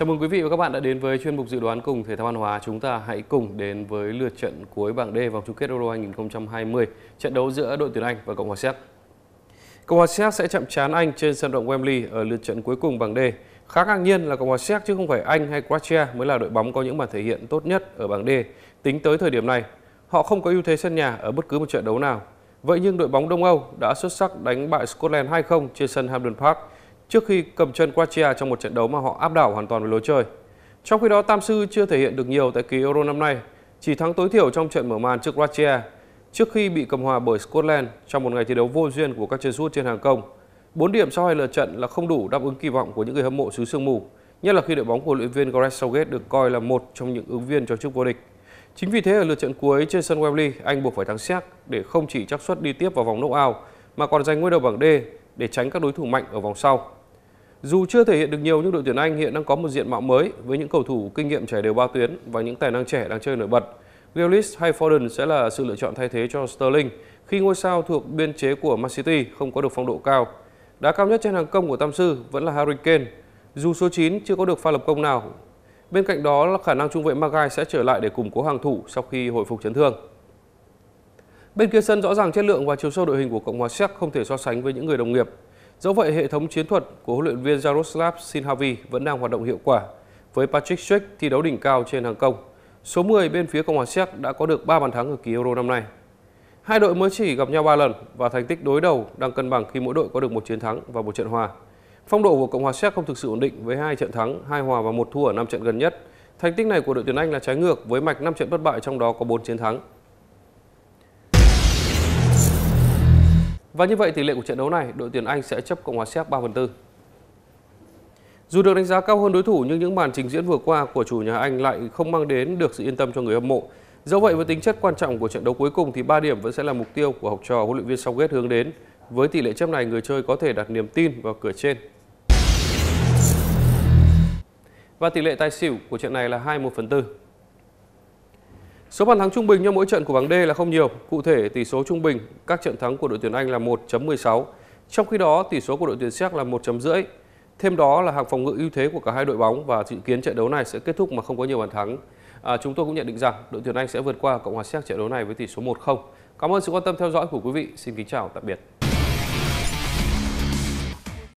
Chào mừng quý vị và các bạn đã đến với chuyên mục dự đoán cùng Thể thao Văn hóa. Chúng ta hãy cùng đến với lượt trận cuối bảng D vòng chung kết Euro 2020, trận đấu giữa đội tuyển Anh và Cộng hòa Séc. Cộng hòa Séc sẽ chạm trán Anh trên sân động Wembley ở lượt trận cuối cùng bảng D. Khá ngạc nhiên là Cộng hòa Séc chứ không phải Anh hay Croatia mới là đội bóng có những màn thể hiện tốt nhất ở bảng D. Tính tới thời điểm này, họ không có ưu thế sân nhà ở bất cứ một trận đấu nào. Vậy nhưng đội bóng Đông Âu đã xuất sắc đánh bại Scotland 2-0 trên sân Hampden Park trước khi cầm chân Quartia trong một trận đấu mà họ áp đảo hoàn toàn về lối chơi. Trong khi đó, Tam Sư chưa thể hiện được nhiều tại kỳ Euro năm nay, chỉ thắng tối thiểu trong trận mở màn trước Croatia trước khi bị cầm hòa bởi Scotland trong một ngày thi đấu vô duyên của các chân sút trên hàng công. 4 điểm sau hai lượt trận là không đủ đáp ứng kỳ vọng của những người hâm mộ xứ sương mù, nhất là khi đội bóng của luyện viên Gareth Southgate được coi là một trong những ứng viên cho chức vô địch. Chính vì thế ở lượt trận cuối trên sân Wembley, Anh buộc phải thắng Séc để không chỉ chắc suất đi tiếp vào vòng knockout mà còn giành ngôi đầu bảng D để tránh các đối thủ mạnh ở vòng sau. Dù chưa thể hiện được nhiều nhưng đội tuyển Anh hiện đang có một diện mạo mới với những cầu thủ kinh nghiệm trải đều ba tuyến và những tài năng trẻ đang chơi nổi bật. Grealish hay Foden sẽ là sự lựa chọn thay thế cho Sterling khi ngôi sao thuộc biên chế của Man City không có được phong độ cao. Đá cao nhất trên hàng công của Tam Sư vẫn là Harry Kane, dù số 9 chưa có được pha lập công nào. Bên cạnh đó là khả năng trung vệ Maguire sẽ trở lại để củng cố hàng thủ sau khi hồi phục chấn thương. Bên kia sân rõ ràng chất lượng và chiều sâu đội hình của Cộng hòa Séc không thể so sánh với những người đồng nghiệp Dẫu vậy, hệ thống chiến thuật của huấn luyện viên Jaroslav Sinhavi vẫn đang hoạt động hiệu quả. Với Patrick Schick thi đấu đỉnh cao trên hàng công, số 10 bên phía Cộng hòa Séc đã có được 3 bàn thắng ở kỳ Euro năm nay. Hai đội mới chỉ gặp nhau 3 lần và thành tích đối đầu đang cân bằng khi mỗi đội có được một chiến thắng và một trận hòa. Phong độ của Cộng hòa Séc không thực sự ổn định với hai trận thắng, hai hòa và một thua ở 5 trận gần nhất. Thành tích này của đội tuyển Anh là trái ngược với mạch 5 trận bất bại trong đó có 4 chiến thắng. Và như vậy tỷ lệ của trận đấu này, đội tuyển Anh sẽ chấp Cộng hòa Séc 3 phần 4. Dù được đánh giá cao hơn đối thủ nhưng những màn trình diễn vừa qua của chủ nhà Anh lại không mang đến được sự yên tâm cho người hâm mộ. Do vậy với tính chất quan trọng của trận đấu cuối cùng thì 3 điểm vẫn sẽ là mục tiêu của học trò huấn luyện viên Southgate hướng đến. Với tỷ lệ chấp này người chơi có thể đặt niềm tin vào cửa trên. Và tỷ lệ tài xỉu của trận này là 21 phần 4. Số bàn thắng trung bình cho mỗi trận của bảng D là không nhiều. Cụ thể, tỷ số trung bình các trận thắng của đội tuyển Anh là 1.16, trong khi đó tỷ số của đội tuyển Séc là 1.5. Thêm đó là hàng phòng ngự ưu thế của cả hai đội bóng và dự kiến trận đấu này sẽ kết thúc mà không có nhiều bàn thắng. À, chúng tôi cũng nhận định rằng đội tuyển Anh sẽ vượt qua Cộng hòa Séc trận đấu này với tỷ số 1-0. Cảm ơn sự quan tâm theo dõi của quý vị. Xin kính chào, tạm biệt.